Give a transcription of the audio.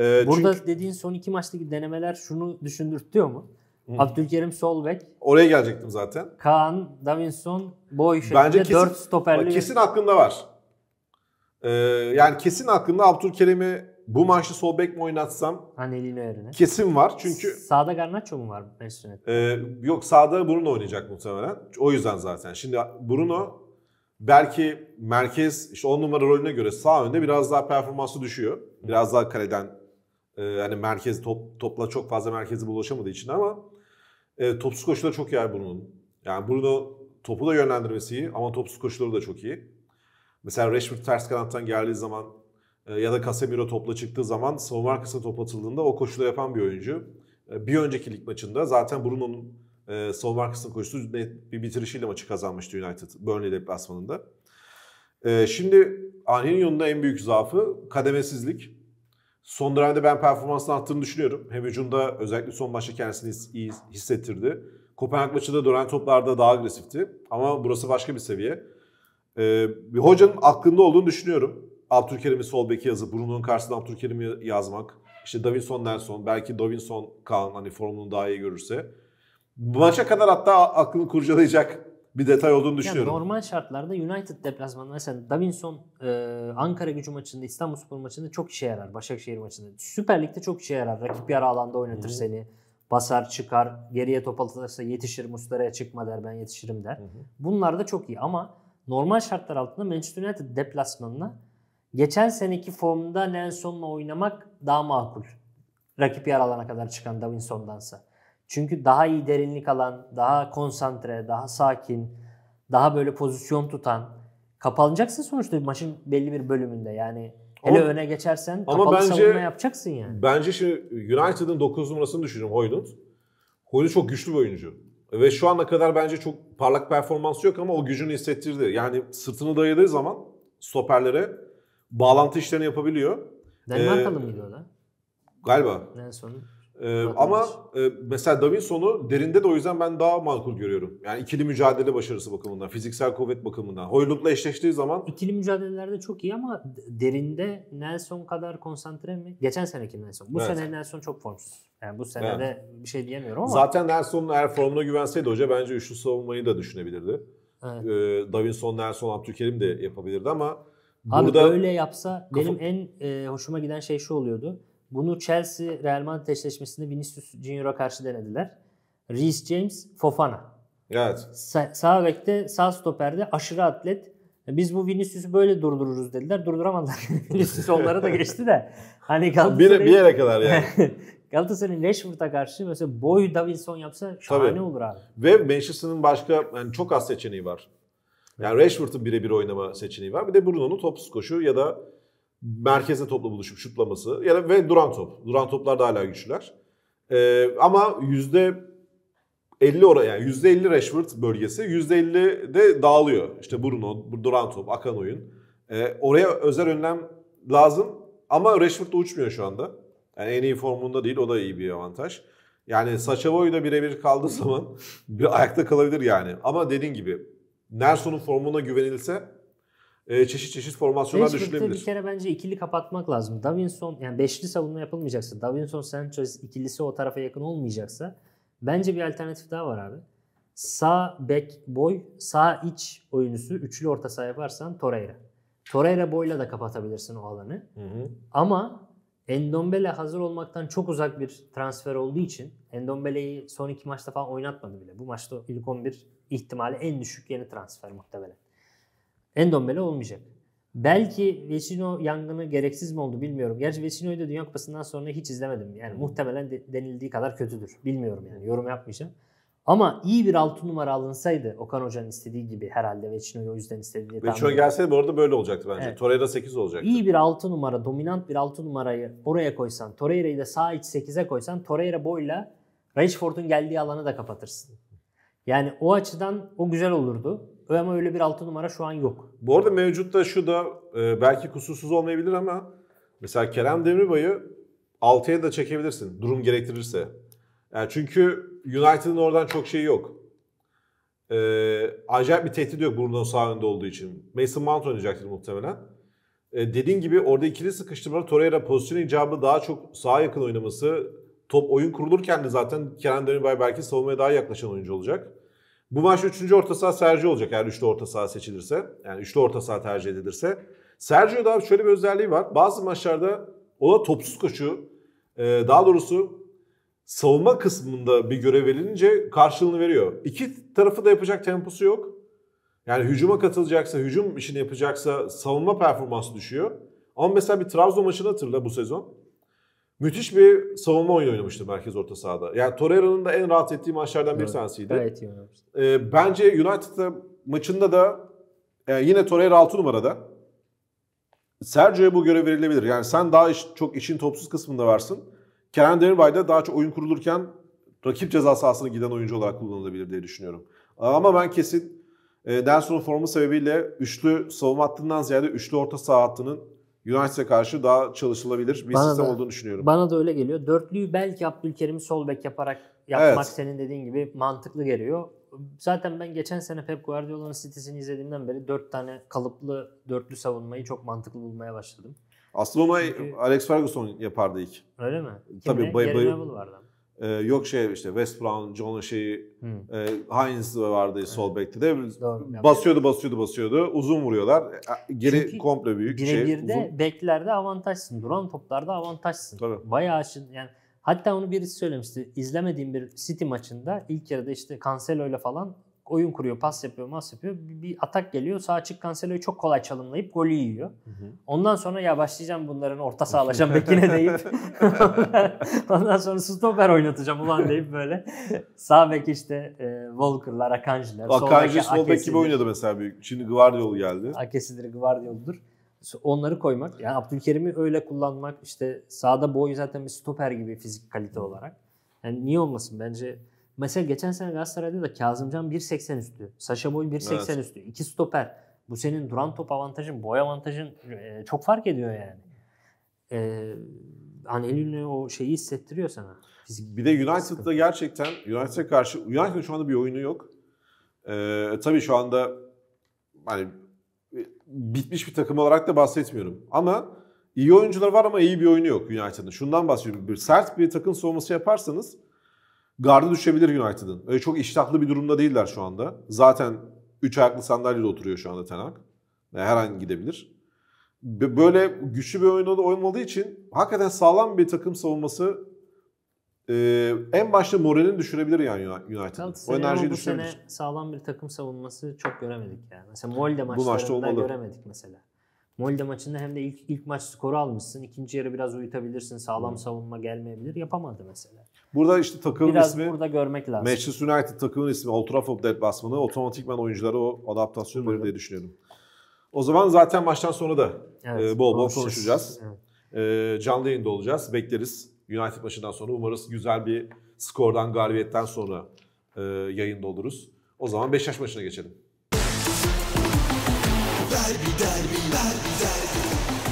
Ee, Burada çünkü... dediğin son iki maçtaki denemeler şunu düşündürtüyor mu? Hı. Abdülkerim Solbek. Oraya gelecektim zaten. Kaan, Davinson, Boy şeklinde Bence kesin, 4 stoperli. kesin aklında var. Ee, yani kesin hakkında Abdülkerim'i bu maçta sol bek mi oynatsam? Anelino hani yerine. Kesin var çünkü. Sağda Garnacho mu var Manchester United? E, ee, yok sağda Bruno oynayacak muhtemelen. O yüzden zaten. Şimdi Bruno belki merkez işte 10 numara rolüne göre sağ önde biraz daha performansı düşüyor. Biraz daha kaleden e, hani merkez top, topla çok fazla merkezi bulaşamadığı için ama e, topsuz koşuları çok iyi bunun. Yani bunu topu da yönlendirmesi iyi ama topsuz koşuları da çok iyi. Mesela Rashford ters kanattan geldiği zaman e, ya da Casemiro topla çıktığı zaman savunma arkasına top atıldığında o koşuları yapan bir oyuncu. E, bir önceki lig maçında zaten Bruno'nun e, savunma arkasına koştuğu net bir bitirişiyle maçı kazanmıştı United Burnley deplasmanında. E, şimdi Angelino'nun en büyük zaafı kademesizlik. Son dönemde ben performansını arttığını düşünüyorum. Hem hücumda özellikle son maçta kendisini iyi hissettirdi. Kopenhag maçı da dönen toplarda daha agresifti. Ama burası başka bir seviye. Ee, bir hocanın aklında olduğunu düşünüyorum. Abdülkerim'i sol beki yazıp Bruno'nun karşısına Abdülkerim'i yazmak. İşte Davinson Nelson, belki Davinson Kaan hani formunu daha iyi görürse. Bu maça kadar hatta aklını kurcalayacak bir detay olduğunu düşünüyorum. Ya normal şartlarda United deplasmanı mesela Davinson e, Ankara gücü maçında İstanbul Spor maçında çok işe yarar. Başakşehir maçında. Süper Lig'de çok işe yarar. Rakip yarı alanda oynatır hı seni. Basar çıkar. Geriye top atarsa yetişir. Mustara'ya çıkma der ben yetişirim der. hı Bunlar da çok iyi ama normal şartlar altında Manchester United deplasmanına geçen seneki formda Nelson'la oynamak daha makul. Rakip yarı alana kadar çıkan Davinson'dansa. Çünkü daha iyi derinlik alan, daha konsantre, daha sakin, daha böyle pozisyon tutan. Kapanacaksın sonuçta maçın belli bir bölümünde. Yani hele öne geçersen ama kapalı bence, savunma yapacaksın yani. Bence şimdi United'ın 9 numarasını düşünüyorum Hoylund. Hoylund çok güçlü bir oyuncu. Ve şu ana kadar bence çok parlak performansı yok ama o gücünü hissettirdi. Yani sırtını dayadığı zaman stoperlere bağlantı işlerini yapabiliyor. Danimarkalı ee, mıydı o da? Galiba. En son. Ee, ama e, mesela Davinson'u derinde de o yüzden ben daha makul görüyorum. Yani ikili mücadele başarısı bakımından, fiziksel kuvvet bakımından. Hoylund'la eşleştiği zaman... ikili mücadelelerde çok iyi ama derinde Nelson kadar konsantre mi? Geçen seneki Nelson. Bu evet. sene Nelson çok formsuz. Yani bu senede evet. bir şey diyemiyorum ama... Zaten Nelson eğer formuna güvenseydi hoca bence üçlü savunmayı da düşünebilirdi. Evet. Ee, Davinson, Nelson, Abdülkerim de yapabilirdi ama... Abi öyle yapsa kafa... benim en e, hoşuma giden şey şu oluyordu bunu Chelsea Real Madrid eşleşmesinde Vinicius Junior'a karşı denediler. Reece James, Fofana. Evet. Sa- sağ bekte, sağ stoperde aşırı atlet. Biz bu Vinicius'u böyle durdururuz dediler. Durduramadılar. Vinicius onlara da geçti de. Hani Bir, bir yere kadar yani. Galatasaray'ın Rashford'a karşı mesela boy Davinson yapsa şahane Tabii. olur abi. Ve Manchester'ın başka yani çok az seçeneği var. Yani Rashford'un birebir oynama seçeneği var. Bir de Bruno'nun topsuz koşu ya da merkezde topla buluşup şutlaması yani ve duran top. Duran toplar da hala güçlüler. Ee, ama yüzde 50 oraya yani yüzde 50 Rashford bölgesi yüzde 50 de dağılıyor. İşte Bruno, duran top, akan oyun. Ee, oraya özel önlem lazım ama Rashford da uçmuyor şu anda. Yani en iyi formunda değil o da iyi bir avantaj. Yani Saçavoy da birebir kaldığı zaman bir ayakta kalabilir yani. Ama dediğin gibi Nelson'un formuna güvenilse ee, çeşit çeşit formasyonlar Beş düşünülebilir. Bir kere bence ikili kapatmak lazım. Davinson yani beşli savunma yapılmayacaksa, Davinson Sanchez ikilisi o tarafa yakın olmayacaksa bence bir alternatif daha var abi. Sağ bek boy, sağ iç oyuncusu üçlü orta saha yaparsan Torreira. Torreira boyla da kapatabilirsin o alanı. Hı hı. Ama Endombele hazır olmaktan çok uzak bir transfer olduğu için Endombele'yi son iki maçta falan oynatmadı bile. Bu maçta ilk 11 ihtimali en düşük yeni transfer muhtemelen. Endombele olmayacak. Belki Vecino yangını gereksiz mi oldu bilmiyorum. Gerçi Vecino'yu da Dünya Kupası'ndan sonra hiç izlemedim. Yani muhtemelen de, denildiği kadar kötüdür. Bilmiyorum yani yorum yapmayacağım. Ama iyi bir altı numara alınsaydı Okan Hoca'nın istediği gibi herhalde Vecino'yu o yüzden istediği diye Vecino gelseydi bu arada böyle olacaktı bence. Evet. Torreira 8 olacaktı. İyi bir altı numara, dominant bir altı numarayı oraya koysan, Torreira'yı da sağ iç 8'e koysan Torreira boyla Rashford'un geldiği alanı da kapatırsın. Yani o açıdan o güzel olurdu. Ama öyle bir altı numara şu an yok. Bu arada mevcut da şu da e, belki kusursuz olmayabilir ama mesela Kerem Demirbay'ı 6'ya da çekebilirsin durum gerektirirse. Yani çünkü United'ın oradan çok şeyi yok. E, acayip bir tehdit yok Bruno sağ önde olduğu için. Mason Mount oynayacaktır muhtemelen. E, dediğin gibi orada ikili sıkıştırmalı Torreira pozisyon icabı daha çok sağa yakın oynaması. Top oyun kurulurken de zaten Kerem Demirbay belki savunmaya daha yaklaşan oyuncu olacak. Bu maç 3. orta saha Sergio olacak eğer üçlü orta saha seçilirse. Yani üçlü orta saha tercih edilirse. Sergio'da abi şöyle bir özelliği var. Bazı maçlarda o da topsuz koşuyor. Ee, daha doğrusu savunma kısmında bir görev verilince karşılığını veriyor. İki tarafı da yapacak temposu yok. Yani hücuma katılacaksa, hücum işini yapacaksa savunma performansı düşüyor. Ama mesela bir Trabzon maçını hatırla bu sezon. Müthiş bir savunma oyunu oynamıştı merkez orta sahada. Yani Torreira'nın da en rahat ettiği maçlardan bir evet, tanesiydi. Gayet Ee, bence United maçında da e, yine Torreira 6 numarada. Sergio'ya bu görev verilebilir. Yani sen daha iş, çok işin topsuz kısmında varsın. Kerem Demirbay da daha çok oyun kurulurken rakip ceza sahasına giden oyuncu olarak kullanılabilir diye düşünüyorum. Ama ben kesin e, Nelson'un formu sebebiyle üçlü savunma hattından ziyade üçlü orta saha hattının United'e karşı daha çalışılabilir bir bana sistem da, olduğunu düşünüyorum. Bana da öyle geliyor. Dörtlüyü belki Abdülkerim'i sol bek yaparak yapmak evet. senin dediğin gibi mantıklı geliyor. Zaten ben geçen sene Pep Guardiola'nın City'sini izlediğimden beri dört tane kalıplı dörtlü savunmayı çok mantıklı bulmaya başladım. Aslında onu Çünkü... Alex Ferguson yapardı ilk. Öyle mi? Kimle? Tabii Bay Bay. vardı. Ee, yok şey işte West Brown, John şeyi hmm. e, Hines vardı evet. sol bekte de. Basıyordu basıyordu basıyordu. Uzun vuruyorlar. E, geri Çünkü komple büyük bire şey. de beklerde avantajsın. Duran toplarda avantajsın. Tabii. Bayağı aşın yani hatta onu birisi söylemişti. İzlemediğim bir City maçında ilk yarıda işte Cancelo ile falan oyun kuruyor, pas yapıyor, mas yapıyor. Bir, bir atak geliyor. Sağ açık Cancelo'yu çok kolay çalımlayıp golü yiyor. Hı hı. Ondan sonra ya başlayacağım bunların orta sahalaşan bekine deyip ondan sonra stoper oynatacağım ulan deyip böyle sağ bek işte e, Volker'lar, Akanji'ler. Akanji sol bek gibi oynadı mesela. bir? Şimdi Guardiol geldi. Akesidir, Guardiol'dur. Onları koymak. Yani Abdülkerim'i öyle kullanmak. işte sağda boy zaten bir stoper gibi fizik kalite olarak. Yani niye olmasın? Bence Mesela geçen sene Galatasaray'da da Kazımcan 1.80 üstü. Saşa Boy 1.80 evet. üstü. İki stoper. Bu senin duran top avantajın, boy avantajın e, çok fark ediyor yani. E, hani elini o şeyi hissettiriyor sana. Fizik bir de United'da sıkıntı. gerçekten United'a karşı United'ın şu anda bir oyunu yok. Ee, tabii şu anda hani bitmiş bir takım olarak da bahsetmiyorum. Ama iyi oyuncular var ama iyi bir oyunu yok United'ın. Şundan bahsediyorum. Bir sert bir takım soğuması yaparsanız gardı düşebilir United'ın. Öyle çok iştahlı bir durumda değiller şu anda. Zaten 3 ayaklı sandalyede oturuyor şu anda Ten her an gidebilir. Böyle güçlü bir oyunda da oynamadığı için hakikaten sağlam bir takım savunması e, en başta moralini düşürebilir yani United'ın. O enerjiyi bu düşürebilir. Sene sağlam bir takım savunması çok göremedik yani. Mesela Molde maçlarında maçta göremedik mesela. Molde maçında hem de ilk ilk maç skoru almışsın. İkinci yarı biraz uyutabilirsin. Sağlam savunma gelmeyebilir. Yapamadı mesela. Burada işte takımın biraz ismi burada görmek lazım. Manchester United takımın ismi Old Trafford deplasmanı otomatikman oyunculara o adaptasyon verir diye düşünüyorum. O zaman zaten maçtan sonra da evet, e, bol bol konuşacağız. konuşacağız. Evet. E, canlı yayında olacağız. Bekleriz. United maçından sonra umarız güzel bir skordan, galibiyetten sonra e, yayında oluruz. O zaman Beşiktaş maçına geçelim. Derbi derbi derbi derbi